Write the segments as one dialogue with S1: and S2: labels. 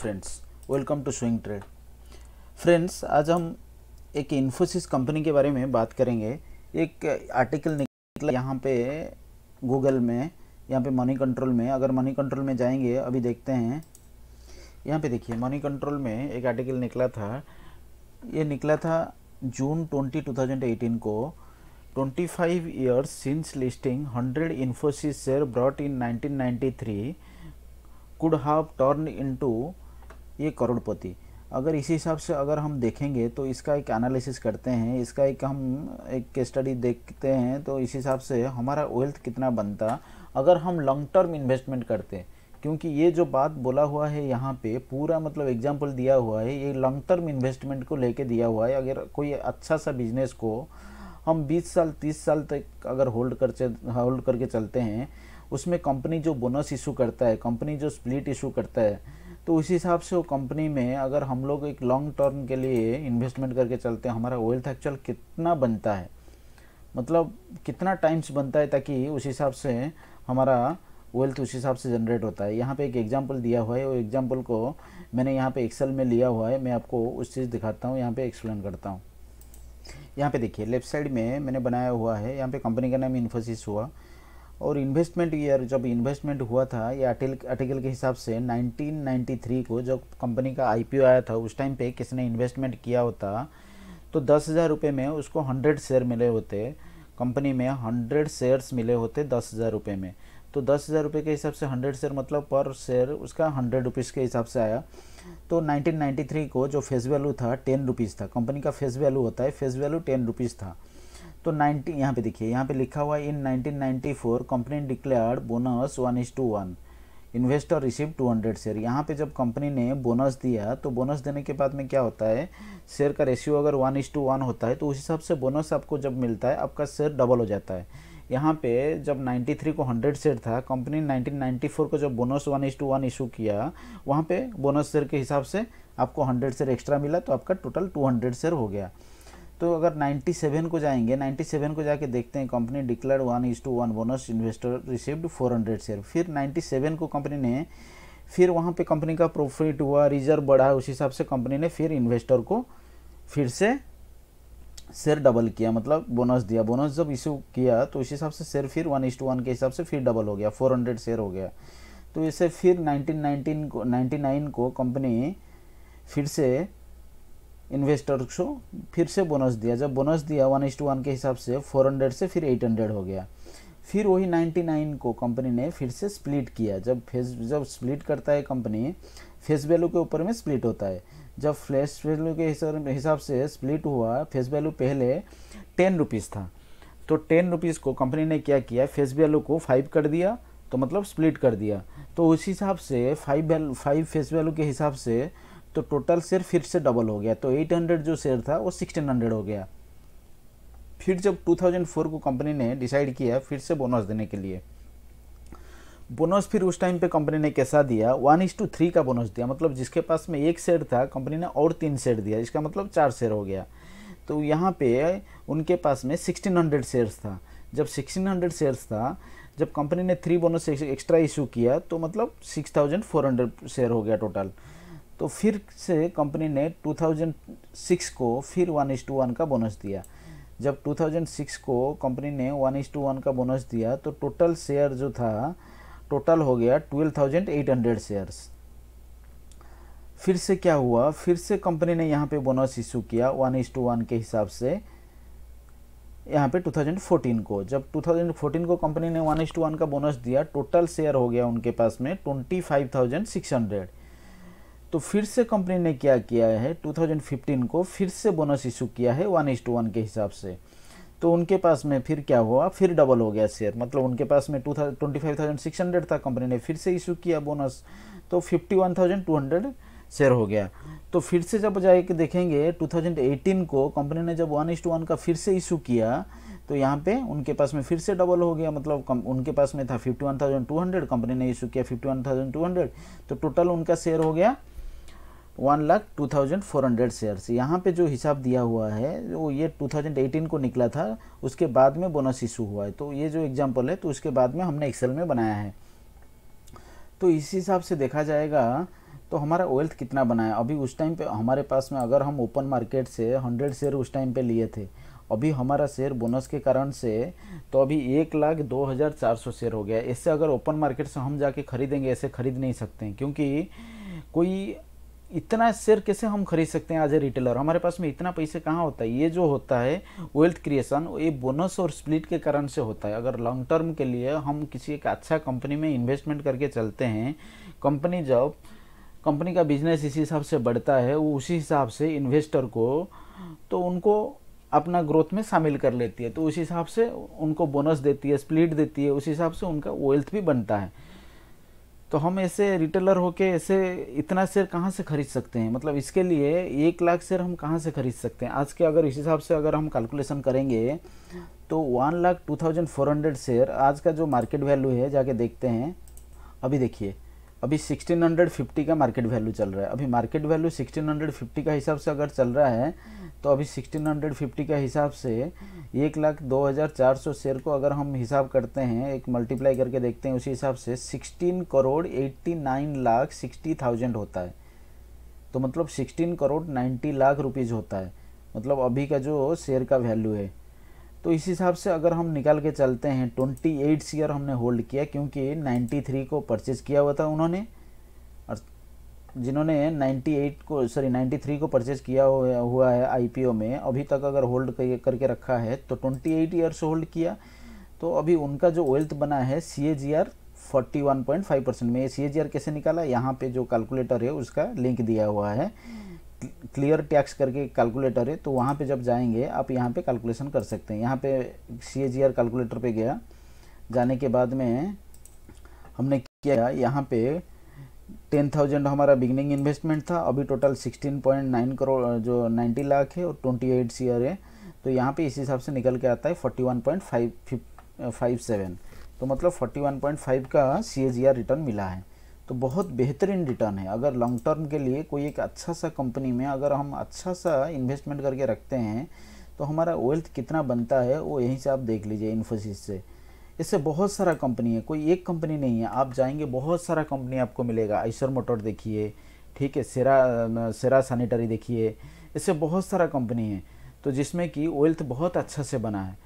S1: friends welcome to swing trade friends आज हम एक इन्फोसिस कंपनी के बारे में बात करेंगे एक आर्टिकल निकला यहाँ पे गूगल में यहाँ पे मनी कंट्रोल में अगर मनी कंट्रोल में जाएंगे अभी देखते हैं यहाँ पे देखिए मनी कंट्रोल में एक आर्टिकल निकला था ये निकला था जून थाउजेंड एटीन को 25 years since listing 100 Infosys share brought in 1993 could have turn into ये करोड़पति अगर इसी हिसाब से अगर हम देखेंगे तो इसका एक एनालिसिस करते हैं इसका एक हम एक स्टडी देखते हैं तो इस हिसाब से हमारा वेल्थ कितना बनता अगर हम लॉन्ग टर्म इन्वेस्टमेंट करते क्योंकि ये जो बात बोला हुआ है यहाँ पे पूरा मतलब एग्जाम्पल दिया हुआ है ये लॉन्ग टर्म इन्वेस्टमेंट को लेके दिया हुआ है अगर कोई अच्छा सा बिजनेस को हम 20 साल 30 साल तक अगर होल्ड कर होल्ड करके चलते हैं उसमें कंपनी जो बोनस इशू करता है कंपनी जो स्प्लिट इशू करता है तो उस हिसाब से वो कंपनी में अगर हम लोग एक लॉन्ग टर्म के लिए इन्वेस्टमेंट करके चलते हैं हमारा वेल्थ एक्चुअल कितना बनता है मतलब कितना टाइम्स बनता है ताकि उस हिसाब से हमारा वेल्थ उस हिसाब से जनरेट होता है यहाँ पे एक एग्जांपल दिया हुआ है वो एग्जांपल को मैंने यहाँ पे एक्सेल में लिया हुआ है मैं आपको उस चीज़ दिखाता हूँ यहाँ पे एक्सप्लेन करता हूँ यहाँ पे देखिए लेफ्ट साइड में मैंने बनाया हुआ है यहाँ पे कंपनी का नाम इन्फोसिस हुआ और इन्वेस्टमेंट ईयर जब इन्वेस्टमेंट हुआ था ये आर्टिकल के हिसाब से 1993 को जब कंपनी का आईपीओ आया था उस टाइम पे किसने इन्वेस्टमेंट किया होता तो दस हज़ार रुपये में उसको हंड्रेड शेयर मिले होते कंपनी में हंड्रेड शेयर्स मिले होते दस हज़ार रुपये में तो दस हज़ार रुपये के हिसाब से हंड्रेड शेयर मतलब पर शेयर उसका हंड्रेड रुपीज़ के हिसाब से आया तो 1993 को जो फेस वैल्यू था टेन रुपीज़ था कंपनी का फेस वैल्यू होता है फेस वैल्यू टेन रुपीज़ था तो 90 यहाँ पे देखिए यहाँ पे लिखा हुआ है in 1994 company declared bonus one is to one investor receive 200 share यहाँ पे जब कंपनी ने बोनस दिया तो बोनस देने के बाद में क्या होता है शेयर का रेशियो अगर वन इज टू वन होता है तो उस हिसाब से बोनस आपको जब मिलता है आपका शेयर डबल हो जाता है यहाँ पे जब 93 को 100 शेयर था कंपनी 1994 को जब bonus one is to one issue किया वहाँ पे बोनस शेयर के हिसाब से आपको 100 शेयर एक्स्ट्रा मिला तो आपका टोटल 200 शेयर हो गया तो अगर 97 को जाएंगे 97 को जाके देखते हैं company declare one is to one bonus investor received 400 share फिर 97 को कंपनी ने फिर वहाँ पे कंपनी का प्रॉफिट हुआ रिजर्व बढ़ा उस हिसाब से कंपनी ने फिर इन्वेस्टर को फिर से शेयर डबल किया मतलब बोनस दिया बोनस जब इशू किया तो उस हिसाब से शेयर फिर वन इज टू वन के हिसाब से फिर डबल हो गया फोर हंड्रेड शेयर हो गया तो इसे फिर नाइनटीन नाइनटीन को नाइन्टी नाइन को कंपनी फिर से इन्वेस्टर को फिर से बोनस दिया जब बोनस दिया वन इज टू वन के हिसाब से फोर हंड्रेड से फिर एट हंड्रेड हो गया फिर वही नाइन्टी नाइन को कंपनी ने फिर से स्प्लिट किया जब फेस जब स्प्लिट करता है कंपनी फेस वैल्यू के ऊपर में स्प्लिट होता है जब फ्लैश वैल्यू के हिसाब से स्प्लिट हुआ फेस वैल्यू पहले टेन रुपीज़ था तो टेन रुपीज़ को कंपनी ने क्या किया फेस वैल्यू को फाइव कर दिया तो मतलब स्प्लिट कर दिया तो उस हिसाब से five value five face value के हिसाब से तो टोटल शेयर फिर से डबल हो गया तो 800 जो शेयर था वो 1600 हो गया फिर जब 2004 को कंपनी ने डिसाइड किया फिर से बोनस देने के लिए बोनस फिर उस टाइम पे कंपनी ने कैसा दिया वन इज टू थ्री का बोनस दिया मतलब जिसके पास में एक शेयर था कंपनी ने और तीन शेयर दिया इसका मतलब चार शेयर हो गया तो यहाँ पे उनके पास में सिक्सटीन हंड्रेड शेयर्स था जब सिक्सटीन हंड्रेड शेयर्स था जब कंपनी ने थ्री बोनस एक्स्ट्रा इशू किया तो मतलब six thousand four hundred share हो गया टोटल तो फिर से कंपनी ने 2006 को फिर वन इज टू वन का बोनस दिया जब 2006 को कंपनी ने वन इज टू वन का बोनस दिया तो टोटल शेयर जो था टोटल हो गया 12,800 शेयर्स फिर से क्या हुआ फिर से कंपनी ने यहाँ पे बोनस इशू किया वन इज टू वन के हिसाब से यहाँ पे 2014 को जब 2014 को कंपनी ने वन इज टू वन का बोनस दिया टोटल शेयर हो गया उनके पास में ट्वेंटी तो फिर से कंपनी ने क्या किया है 2015 को फिर से बोनस इशू किया है वन इज टू वन के हिसाब से तो उनके पास में फिर क्या हुआ फिर डबल हो गया शेयर मतलब उनके पास में two twenty five thousand six hundred था कंपनी ने फिर से इशू किया बोनस तो fifty one thousand two hundred share हो गया तो फिर से जब जाए कि देखेंगे 2018 को कंपनी ने जब वन इज टू वन का फिर से इशू किया तो यहाँ पे उनके पास में फिर से डबल हो गया मतलब कम, उनके पास में था fifty one thousand two hundred company ने इशू किया fifty one thousand two hundred तो टोटल उनका शेयर हो गया one lakh two thousand four hundred shares यहाँ पे जो हिसाब दिया हुआ है वो ये टू थाउजेंड एटीन को निकला था उसके बाद में बोनस इशू हुआ है तो ये जो एग्जाम्पल है तो उसके बाद में हमने एक्सेल में बनाया है तो इस हिसाब से देखा जाएगा तो हमारा वेल्थ कितना बनाया अभी उस टाइम पे हमारे पास में अगर हम ओपन मार्केट से हंड्रेड शेयर उस टाइम पे लिए थे अभी हमारा शेयर बोनस के कारण से तो अभी एक लाख दो हज़ार चार सौ शेयर हो गया इससे अगर ओपन मार्केट से हम जाके खरीदेंगे ऐसे खरीद नहीं सकते क्योंकि कोई इतना शेयर कैसे हम खरीद सकते हैं एज ए रिटेलर हमारे पास में इतना पैसे कहाँ होता है ये जो होता है वेल्थ क्रिएशन ये बोनस और स्प्लिट के कारण से होता है अगर लॉन्ग टर्म के लिए हम किसी एक अच्छा कंपनी में इन्वेस्टमेंट करके चलते हैं कंपनी जब कंपनी का बिजनेस इसी हिसाब से बढ़ता है वो उसी हिसाब से इन्वेस्टर को तो उनको अपना ग्रोथ में शामिल कर लेती है तो उसी हिसाब से उनको बोनस देती है स्प्लिट देती है उसी हिसाब से उनका वेल्थ भी बनता है तो हम ऐसे रिटेलर होके ऐसे इतना शेयर कहाँ से खरीद सकते हैं मतलब इसके लिए एक लाख शेयर हम कहाँ से खरीद सकते हैं आज के अगर इस हिसाब से अगर हम कैलकुलेशन करेंगे तो one lakh two thousand four hundred share आज का जो मार्केट वैल्यू है जाके देखते हैं अभी देखिए अभी 1650 का मार्केट वैल्यू चल रहा है अभी मार्केट वैल्यू 1650 का हिसाब से अगर चल रहा है तो अभी 1650 का हिसाब से एक लाख दो हज़ार चार सौ शेयर को अगर हम हिसाब करते हैं एक मल्टीप्लाई करके देखते हैं उसी हिसाब से 16 करोड़ 89 लाख सिक्सटी थाउजेंड होता है तो मतलब 16 करोड़ 90 लाख रुपीज़ होता है मतलब अभी का जो शेयर का वैल्यू है तो इस हिसाब से अगर हम निकाल के चलते हैं ट्वेंटी एट शेयर हमने होल्ड किया क्योंकि नाइन्टी थ्री को परचेज़ किया हुआ था उन्होंने और जिन्होंने नाइन्टी एट को सॉरी नाइन्टी थ्री को परचेज़ किया हुआ है आईपीओ में अभी तक अगर होल्ड करके रखा है तो ट्वेंटी एट ईयर्स होल्ड किया तो अभी उनका जो वेल्थ बना है C A G R forty one point five percent में सी ए जी आर कैसे निकाला यहाँ पे जो कैलकुलेटर है उसका लिंक दिया हुआ है क्लियर टैक्स करके कैलकुलेटर है तो वहाँ पे जब जाएंगे आप यहाँ पे कैलकुलेशन कर सकते हैं यहाँ पे सी ए जी आर कैलकुलेटर पर गया जाने के बाद में हमने किया यहाँ पे टेन थाउजेंड हमारा बिगनिंग इन्वेस्टमेंट था अभी total sixteen point nine crore जो नाइन्टी लाख है और ट्वेंटी एट सी आर है तो यहाँ पे इस हिसाब से निकल के आता है forty one point five five seven तो मतलब फोर्टी वन पॉइंट फाइव का सी ए जी आर रिटर्न मिला है तो बहुत बेहतरीन रिटर्न है अगर लॉन्ग टर्म के लिए कोई एक अच्छा सा कंपनी में अगर हम अच्छा सा इन्वेस्टमेंट करके रखते हैं तो हमारा वेल्थ कितना बनता है वो यहीं से आप देख लीजिए इन्फोसिस से इससे बहुत सारा कंपनी है कोई एक कंपनी नहीं है आप जाएंगे बहुत सारा कंपनी आपको मिलेगा आइसर मोटर देखिए ठीक है सेरा सेरा सैनिटरी देखिए इससे बहुत सारा कंपनी है तो जिसमें कि वेल्थ बहुत अच्छा से बना है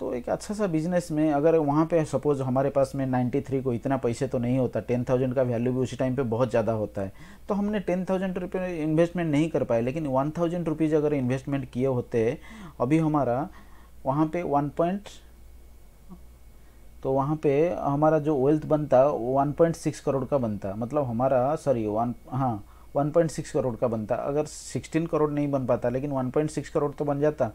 S1: तो एक अच्छा सा बिजनेस में अगर वहाँ पे सपोज़ हमारे पास में 93 को इतना पैसे तो नहीं होता 10,000 का वैल्यू भी उसी टाइम पे बहुत ज़्यादा होता है तो हमने 10,000 थाउजेंड इन्वेस्टमेंट नहीं कर पाए लेकिन 1,000 थाउजेंड रुपीज़ अगर इन्वेस्टमेंट किए होते अभी हमारा वहाँ पे वन पॉइंट तो वहाँ पे हमारा जो वेल्थ बनता 1.6 करोड़ का बनता मतलब हमारा सॉरी वन हाँ 1.6 करोड़ का बनता अगर 16 करोड़ नहीं बन पाता लेकिन 1.6 करोड़ तो बन जाता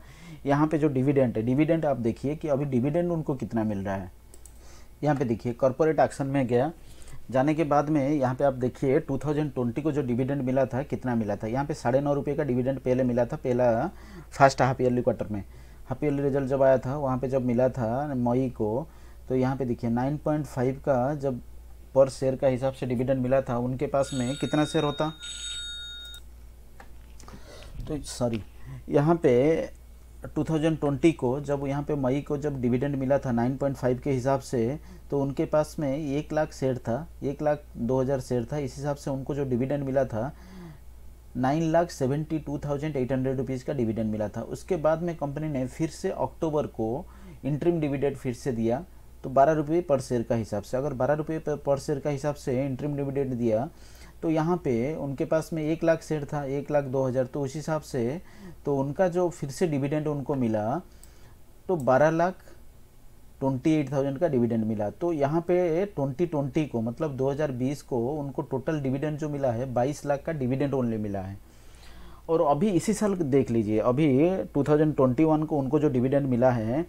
S1: यहाँ पे जो डिविडेंट है डिविडेंट आप देखिए कि अभी डिविडेंट उनको कितना मिल रहा है यहाँ पे देखिए कॉरपोरेट एक्शन में गया जाने के बाद में यहाँ पे आप देखिए 2020 को जो डिविडेंड मिला था कितना मिला था यहाँ पे साढ़े नौ रुपये का डिविडेंड पहले मिला था पहला फर्स्ट हाफ ईयरली क्वार्टर में हाफ ईयरली रिजल्ट जब आया था वहाँ पे जब मिला था मई को तो यहाँ पे देखिए 9.5 का जब पर शेयर का हिसाब से डिविडेंड मिला था उनके पास में कितना शेयर होता तो सॉरी यहाँ पे 2020 को जब यहाँ पे मई को जब डिविडेंड मिला था 9.5 के हिसाब से तो उनके पास में एक लाख शेयर था एक लाख दो हज़ार शेयर था इस हिसाब से उनको जो डिविडेंड मिला था nine lakh seventy two thousand eight hundred rupees का डिविडेंड मिला था उसके बाद में कंपनी ने फिर से अक्टूबर को इंट्रीम डिविडेंड फिर से दिया तो बारह रुपये पर शेयर का हिसाब से अगर बारह रुपये पर शेयर का हिसाब से इंटरम डिविडेंड दिया तो यहाँ पे उनके पास में एक लाख शेयर था एक लाख दो हज़ार तो उस हिसाब से तो उनका जो फिर से डिविडेंड उनको मिला तो बारह लाख ट्वेंटी एट थाउजेंड का डिविडेंड मिला तो यहाँ पे ट्वेंटी ट्वेंटी को मतलब दो हजार बीस को उनको टोटल डिविडेंड जो मिला है बाईस लाख का डिविडेंड ओनली मिला है और अभी इसी साल देख लीजिए अभी टू थाउजेंड ट्वेंटी वन को उनको जो डिविडेंड मिला है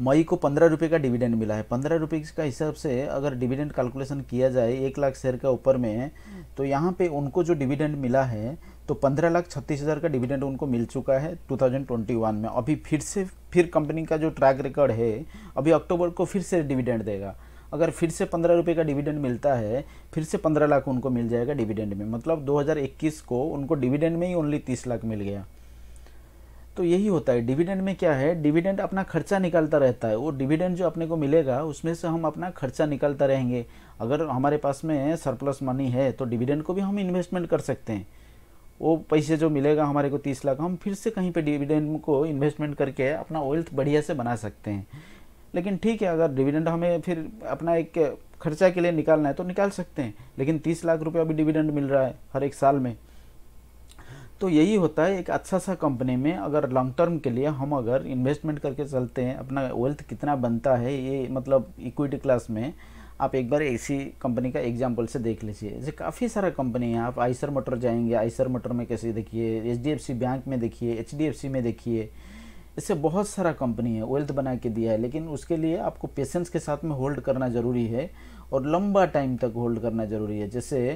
S1: मई को पंद्रह रुपये का डिविडेंड मिला है पंद्रह रुपये का हिसाब से अगर डिविडेंड कैलकुलेशन किया जाए एक लाख शेयर के ऊपर में तो यहाँ पे उनको जो डिविडेंड मिला है तो पंद्रह लाख छत्तीस हज़ार का डिविडेंड उनको मिल चुका है 2021 में अभी फिर से फिर कंपनी का जो ट्रैक रिकॉर्ड है अभी अक्टूबर को फिर से डिविडेंड देगा अगर फिर से पंद्रह रुपये का डिविडेंड मिलता है फिर से पंद्रह लाख उनको मिल जाएगा डिविडेंड में मतलब 2021 को उनको डिविडेंड में ही ओनली तीस लाख मिल गया तो यही होता है डिविडेंड में क्या है डिविडेंड अपना खर्चा निकालता रहता है वो डिविडेंड जो अपने को मिलेगा उसमें से हम अपना खर्चा निकालता रहेंगे अगर हमारे पास में सरप्लस मनी है तो डिविडेंड को भी हम इन्वेस्टमेंट कर सकते हैं वो पैसे जो मिलेगा हमारे को तीस लाख हम फिर से कहीं पे डिविडेंड को इन्वेस्टमेंट करके अपना वेल्थ बढ़िया से बना सकते हैं लेकिन ठीक है अगर डिविडेंड हमें फिर अपना एक खर्चा के लिए निकालना है तो निकाल सकते हैं लेकिन तीस लाख रुपया भी डिविडेंड मिल रहा है हर एक साल में तो यही होता है एक अच्छा सा कंपनी में अगर लॉन्ग टर्म के लिए हम अगर इन्वेस्टमेंट करके चलते हैं अपना वेल्थ कितना बनता है ये मतलब इक्विटी क्लास में आप एक बार ऐसी कंपनी का एग्जाम्पल से देख लीजिए जैसे काफ़ी सारा कंपनी है आप आइसर मोटर जाएंगे आइसर मोटर में कैसे देखिए एच बैंक में देखिए एच में देखिए इससे बहुत सारा कंपनी है वेल्थ बना के दिया है लेकिन उसके लिए आपको पेशेंस के साथ में होल्ड करना ज़रूरी है और लंबा टाइम तक होल्ड करना ज़रूरी है जैसे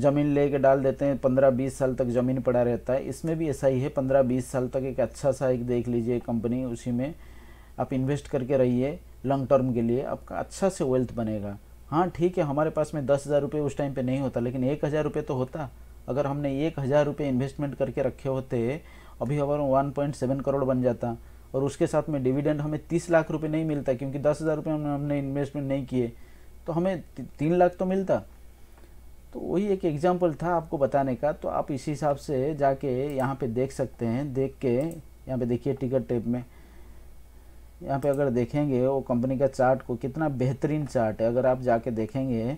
S1: ज़मीन ले के डाल देते हैं पंद्रह बीस साल तक ज़मीन पड़ा रहता है इसमें भी ऐसा ही है पंद्रह बीस साल तक एक अच्छा सा एक देख लीजिए कंपनी उसी में आप इन्वेस्ट करके रहिए लॉन्ग टर्म के लिए आपका अच्छा से वेल्थ बनेगा हाँ ठीक है हमारे पास में दस हज़ार रुपये उस टाइम पे नहीं होता लेकिन एक हज़ार रुपये तो होता अगर हमने एक हज़ार रुपये इन्वेस्टमेंट करके रखे होते अभी हमारा वन पॉइंट सेवन करोड़ बन जाता और उसके साथ में डिविडेंड हमें तीस लाख रुपये नहीं मिलता क्योंकि दस हज़ार रुपये हमने इन्वेस्टमेंट नहीं किए तो हमें तीन लाख तो मिलता तो वही एक एग्जाम्पल था आपको बताने का तो आप इसी हिसाब से जाके यहाँ पे देख सकते हैं देख के यहाँ पे देखिए टिकट टेप में यहाँ पे अगर देखेंगे वो कंपनी का चार्ट को कितना बेहतरीन चार्ट है अगर आप जाके देखेंगे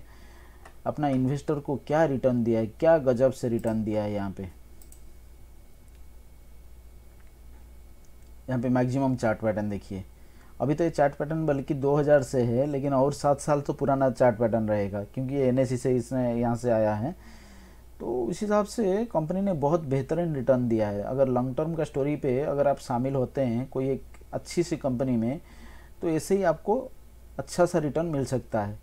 S1: अपना इन्वेस्टर को क्या रिटर्न दिया है क्या गजब से रिटर्न दिया है यहाँ पे यहाँ पे मैक्सिमम चार्ट पैटर्न देखिए अभी तो ये चार्ट पैटर्न बल्कि 2000 से है लेकिन और सात साल तो पुराना चार्ट पैटर्न रहेगा क्योंकि ये एन से इसने यहाँ से आया है तो उस हिसाब से कंपनी ने बहुत बेहतरीन रिटर्न दिया है अगर लॉन्ग टर्म का स्टोरी पे अगर आप शामिल होते हैं कोई एक अच्छी सी कंपनी में तो ऐसे ही आपको अच्छा सा रिटर्न मिल सकता है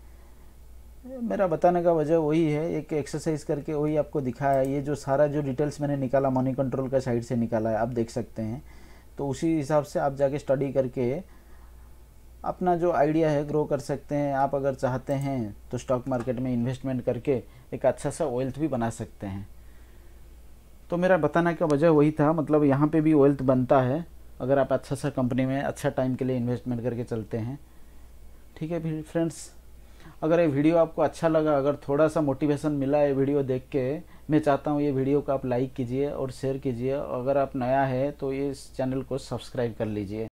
S1: मेरा बताने का वजह वही है एक एक्सरसाइज करके वही आपको दिखाया है ये जो सारा जो डिटेल्स मैंने निकाला मनी कंट्रोल का साइड से निकाला है आप देख सकते हैं तो उसी हिसाब से आप जाके स्टडी करके अपना जो आइडिया है ग्रो कर सकते हैं आप अगर चाहते हैं तो स्टॉक मार्केट में इन्वेस्टमेंट करके एक अच्छा सा वेल्थ भी बना सकते हैं तो मेरा बताना का वजह वही था मतलब यहाँ पे भी वेल्थ बनता है अगर आप अच्छा सा कंपनी में अच्छा टाइम के लिए इन्वेस्टमेंट करके चलते हैं ठीक है फिर फ्रेंड्स अगर ये वीडियो आपको अच्छा लगा अगर थोड़ा सा मोटिवेशन मिला ये वीडियो देख के मैं चाहता हूँ ये वीडियो को आप लाइक कीजिए और शेयर कीजिए अगर आप नया है तो ये इस चैनल को सब्सक्राइब कर लीजिए